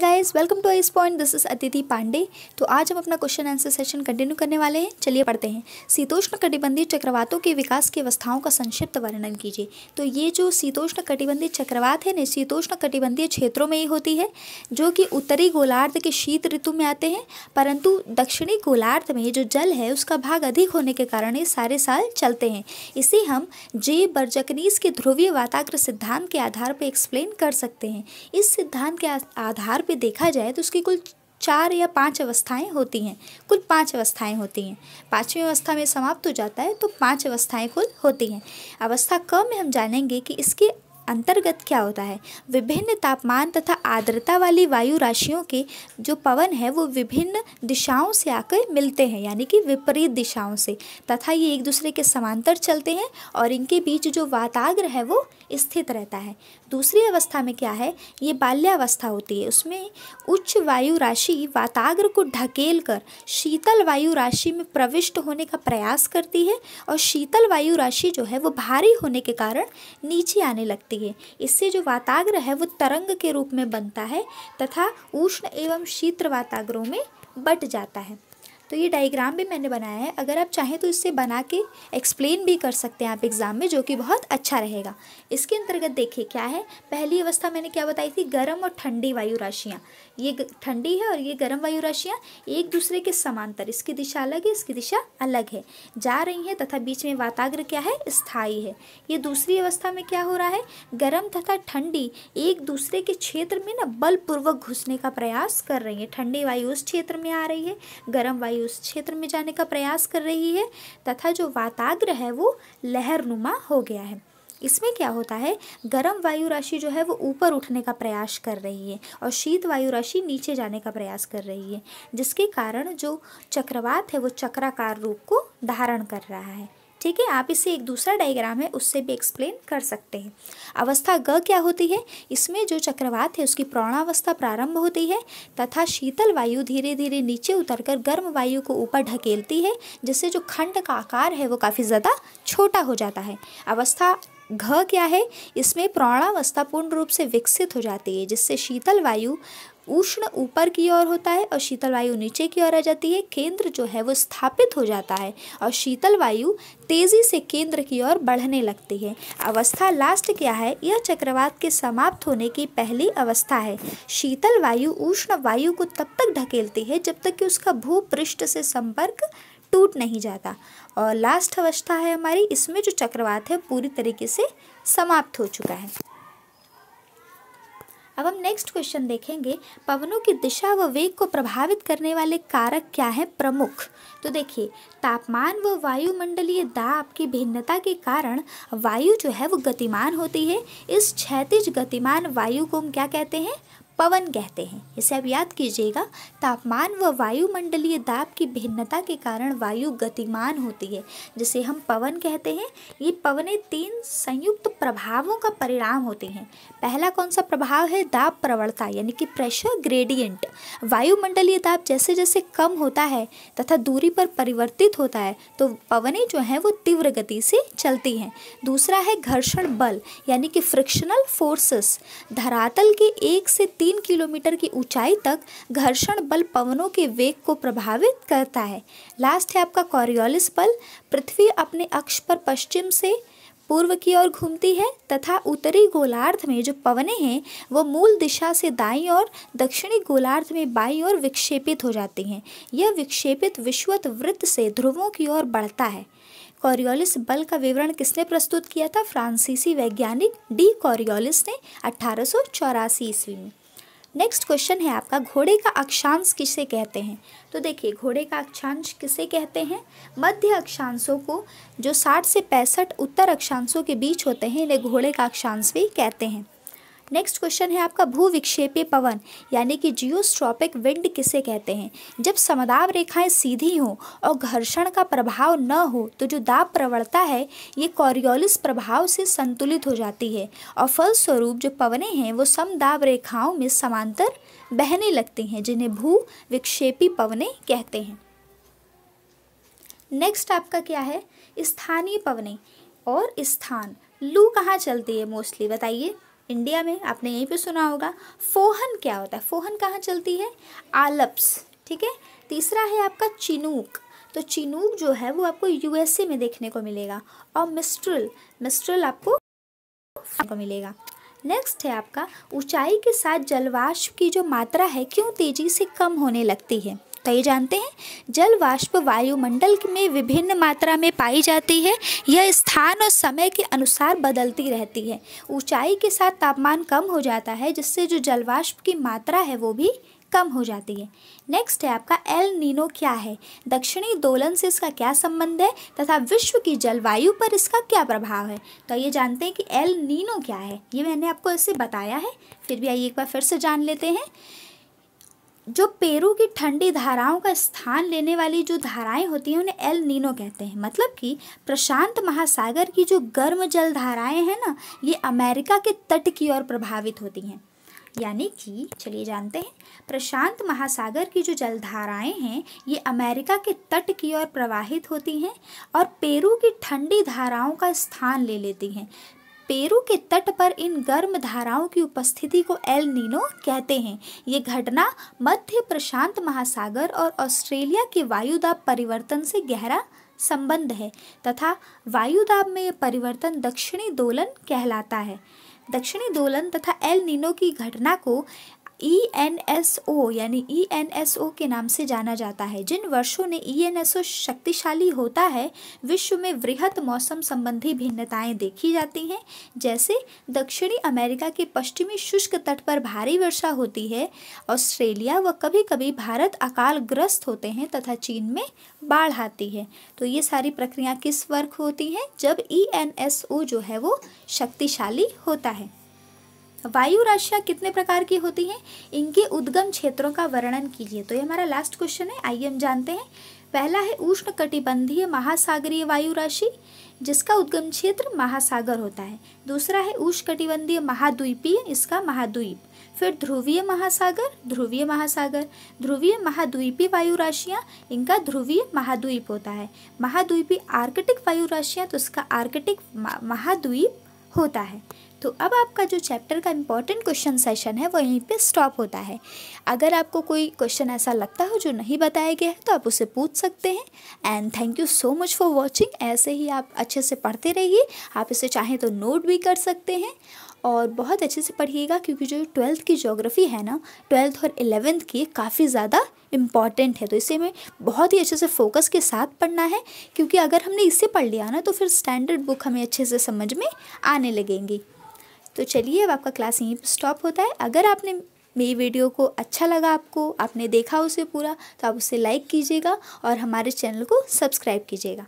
guys welcome to ice point this is Atithi Pandey तो आज हम अपना क्वेश्चन आंसर सेशन कंटिन्यू करने वाले हैं चलिए पढ़ते हैं शीतोष्ण कटिबंधी चक्रवातों के विकास की अवस्थाओं का संक्षिप्त वर्णन कीजिए तो ये जो शीतोष्ण कटिबंधी चक्रवात है ना शीतोष्ण कटिबंधीय क्षेत्रों में ही होती है जो कि उत्तरी गोलार्ध के शीत ऋतु में आते हैं परंतु दक्षिणी गोलार्ध में जो जल है उसका भाग अधिक होने के कारण ये सारे साल चलते हैं इसे हम जे बर्जकनीस के ध्रुवीय वाताग्र सिद्धांत के आधार पर एक्सप्लेन कर सकते हैं इस सिद्धांत के आधार आधार पे देखा जाए तो उसकी कुल चार या पांच अवस्थाएं होती हैं कुल पांच अवस्थाएं होती हैं पांचवी अवस्था में समाप्त हो जाता है तो पांच अवस्थाएं कुल होती हैं अवस्था क में हम जानेंगे कि इसके अंतर्गत क्या होता है विभिन्न तापमान तथा आर्द्रता वाली वायु राशियों के जो पवन है वो विभिन्न दिशाओं से आकर मिलते हैं यानी कि विपरीत दिशाओं से तथा ये एक दूसरे के समांतर चलते हैं और इनके बीच जो वाताग्र है वो स्थित रहता है दूसरी अवस्था में क्या है ये बाल्यावस्था होती है उसमें उच्च वायु राशि वाताग्र को ढकेल कर शीतल वायु राशि में प्रविष्ट होने का प्रयास करती है और शीतल वायु राशि जो है वो भारी होने के कारण नीचे आने लगती है इससे जो वाताग्र है वो तरंग के रूप में बनता है तथा उष्ण एवं शीतल वाताग्रों में बट जाता है तो ये डाइग्राम भी मैंने बनाया है अगर आप चाहें तो इससे बना के एक्सप्लेन भी कर सकते हैं आप एग्ज़ाम में जो कि बहुत अच्छा रहेगा इसके अंतर्गत देखिए क्या है पहली अवस्था मैंने क्या बताई थी गर्म और ठंडी वायु राशियाँ ये ठंडी है और ये गर्म वायु राशियाँ एक दूसरे के समांतर इसकी दिशा अलग है इसकी दिशा अलग है जा रही हैं तथा बीच में वाताग्र क्या है स्थायी है ये दूसरी अवस्था में क्या हो रहा है गर्म तथा ठंडी एक दूसरे के क्षेत्र में ना बलपूर्वक घुसने का प्रयास कर रही है ठंडी वायु उस क्षेत्र में आ रही है गर्म वायु वायु उस क्षेत्र में जाने का प्रयास कर रही है तथा जो वाताग्र है वो लहरनुमा हो गया है इसमें क्या होता है गर्म वायु राशि जो है वो ऊपर उठने का प्रयास कर रही है और शीत वायु राशि नीचे जाने का प्रयास कर रही है जिसके कारण जो चक्रवात है वो चक्राकार रूप को धारण कर रहा है ठीक है आप इसे एक दूसरा डायग्राम है उससे भी एक्सप्लेन कर सकते हैं अवस्था ग क्या होती है इसमें जो चक्रवात है उसकी प्रौणावस्था प्रारंभ होती है तथा शीतल वायु धीरे धीरे नीचे उतरकर गर्म वायु को ऊपर ढकेलती है जिससे जो खंड का आकार है वो काफ़ी ज़्यादा छोटा हो जाता है अवस्था घ क्या है इसमें प्रौणावस्था पूर्ण रूप से विकसित हो जाती है जिससे शीतल वायु उष्ण ऊपर की ओर होता है और शीतल वायु नीचे की ओर आ जाती है केंद्र जो है वो स्थापित हो जाता है और शीतल वायु तेज़ी से केंद्र की ओर बढ़ने लगती है अवस्था लास्ट क्या है यह चक्रवात के समाप्त होने की पहली अवस्था है शीतल वायु उष्ण वायु को तब तक ढकेलती है जब तक कि उसका भूपृष्ठ से संपर्क टूट नहीं जाता और लास्ट अवस्था है हमारी इसमें जो चक्रवात है पूरी तरीके से समाप्त हो चुका है अब हम नेक्स्ट क्वेश्चन देखेंगे पवनों की दिशा व वेग को प्रभावित करने वाले कारक क्या है प्रमुख तो देखिए तापमान व वायुमंडलीय दाब की भिन्नता के कारण वायु जो है वो गतिमान होती है इस क्षैतिज गतिमान वायु को हम क्या कहते हैं पवन कहते हैं इसे अब याद कीजिएगा तापमान व वायुमंडलीय दाब की भिन्नता के कारण वायु गतिमान होती है जिसे हम पवन कहते हैं ये पवने तीन संयुक्त प्रभावों का परिणाम होते हैं पहला कौन सा प्रभाव है दाब प्रवणता यानी कि प्रेशर ग्रेडियंट वायुमंडलीय दाब जैसे जैसे कम होता है तथा दूरी पर परिवर्तित होता है तो पवनें जो हैं वो तीव्र गति से चलती हैं दूसरा है घर्षण बल यानी कि फ्रिक्शनल फोर्सेस धरातल के एक से तीन किलोमीटर की ऊंचाई तक घर्षण बल पवनों के वेग को प्रभावित करता है लास्ट है आपका कॉरियोलिस बल पृथ्वी अपने अक्ष पर पश्चिम से पूर्व की ओर घूमती है तथा उत्तरी गोलार्ध में जो पवने हैं वो मूल दिशा से दाई और दक्षिणी गोलार्ध में बाईं ओर विक्षेपित हो जाती हैं यह विक्षेपित विश्वत वृत्त से ध्रुवों की ओर बढ़ता है कॉरियोलिस बल का विवरण किसने प्रस्तुत किया था फ्रांसीसी वैज्ञानिक डी कॉरियोलिस ने अठारह ईस्वी में नेक्स्ट क्वेश्चन है आपका घोड़े का अक्षांश किसे कहते हैं तो देखिए घोड़े का अक्षांश किसे कहते हैं मध्य अक्षांशों को जो 60 से पैंसठ उत्तर अक्षांशों के बीच होते हैं इन्हें घोड़े का अक्षांश भी कहते हैं नेक्स्ट क्वेश्चन है आपका विक्षेपी पवन यानी कि जियोस्ट्रॉपिक विंड किसे कहते हैं जब समदाब रेखाएं सीधी हों और घर्षण का प्रभाव न हो तो जो दाब प्रवणता है ये कॉरियोलिस प्रभाव से संतुलित हो जाती है और फलस्वरूप जो पवने हैं वो समदाब रेखाओं में समांतर बहने लगती हैं जिन्हें भू विक्षेपी पवने कहते हैं नेक्स्ट आपका क्या है स्थानीय पवने और स्थान लू कहाँ चलती है मोस्टली बताइए इंडिया में आपने यहीं पे सुना होगा फोहन क्या होता है फोहन कहाँ चलती है आलप्स ठीक है तीसरा है आपका चिनूक तो चिनूक जो है वो आपको यूएसए में देखने को मिलेगा और मिस्ट्रल मिस्ट्रल आपको को मिलेगा नेक्स्ट है आपका ऊंचाई के साथ जलवाष्प की जो मात्रा है क्यों तेजी से कम होने लगती है कई जानते हैं जल वाष्प वायुमंडल में विभिन्न मात्रा में पाई जाती है यह स्थान और समय के अनुसार बदलती रहती है ऊंचाई के साथ तापमान कम हो जाता है जिससे जो जलवाष्प की मात्रा है वो भी कम हो जाती है नेक्स्ट है आपका एल नीनो क्या है दक्षिणी दोलन से इसका क्या संबंध है तथा विश्व की जलवायु पर इसका क्या प्रभाव है तो ये जानते हैं कि एल नीनो क्या है ये मैंने आपको इससे बताया है फिर भी आइए एक बार फिर से जान लेते हैं जो पेरू की ठंडी धाराओं का स्थान लेने वाली जो धाराएं होती हैं उन्हें एल नीनो कहते हैं मतलब कि प्रशांत महासागर की जो गर्म जल धाराएं हैं ना ये अमेरिका के तट की ओर प्रभावित होती हैं यानी कि चलिए जानते हैं प्रशांत महासागर की जो जलधाराएं हैं ये अमेरिका के तट की ओर प्रवाहित होती हैं और पेरू की ठंडी धाराओं का स्थान ले लेती हैं पेरू के तट पर इन गर्म धाराओं की उपस्थिति को एल नीनो कहते हैं ये घटना मध्य प्रशांत महासागर और ऑस्ट्रेलिया के वायुदाब परिवर्तन से गहरा संबंध है तथा वायुदाब में यह परिवर्तन दक्षिणी दोलन कहलाता है दक्षिणी दोलन तथा एल नीनो की घटना को ई एन एस ओ यानी ई एन एस ओ के नाम से जाना जाता है जिन वर्षों ने ई एन एस ओ शक्तिशाली होता है विश्व में वृहत मौसम संबंधी भिन्नताएं देखी जाती हैं जैसे दक्षिणी अमेरिका के पश्चिमी शुष्क तट पर भारी वर्षा होती है ऑस्ट्रेलिया व कभी कभी भारत अकाल ग्रस्त होते हैं तथा चीन में बाढ़ आती है तो ये सारी प्रक्रिया किस वर्क होती हैं जब ई एन एस ओ जो है वो शक्तिशाली होता है वायु राशियाँ कितने प्रकार की होती हैं इनके उद्गम क्षेत्रों का वर्णन कीजिए तो ये हमारा लास्ट क्वेश्चन है आइए हम जानते हैं पहला है उष्ण कटिबंधीय महासागरीय वायु राशि जिसका उद्गम क्षेत्र महासागर होता है दूसरा है उष्ण कटिबंधीय महाद्वीपीय इसका महाद्वीप फिर ध्रुवीय महासागर ध्रुवीय महासागर ध्रुवीय महाद्वीपीय वायु राशियाँ इनका ध्रुवीय महाद्वीप होता है महाद्वीपीय आर्कटिक वायु राशियाँ तो इसका आर्कटिक महाद्वीप होता है तो अब आपका जो चैप्टर का इम्पॉर्टेंट क्वेश्चन सेशन है वो यहीं पे स्टॉप होता है अगर आपको कोई क्वेश्चन ऐसा लगता हो जो नहीं बताया गया है तो आप उसे पूछ सकते हैं and thank you so much for watching ऐसे ही आप अच्छे से पढ़ते रहिए आप इसे चाहें तो नोट भी कर सकते हैं और बहुत अच्छे से पढ़िएगा क्योंकि जो ट्वेल्थ की जोग्राफ़ी है ना ट्वेल्थ और एलेवेंथ की काफ़ी ज़्यादा इम्पॉर्टेंट है तो इसे हमें बहुत ही अच्छे से फोकस के साथ पढ़ना है क्योंकि अगर हमने इसे पढ़ लिया ना तो फिर स्टैंडर्ड बुक हमें अच्छे से समझ में आने लगेंगी तो चलिए अब आपका क्लास यहीं पर स्टॉप होता है अगर आपने मेरी वीडियो को अच्छा लगा आपको आपने देखा उसे पूरा तो आप उसे लाइक कीजिएगा और हमारे चैनल को सब्सक्राइब कीजिएगा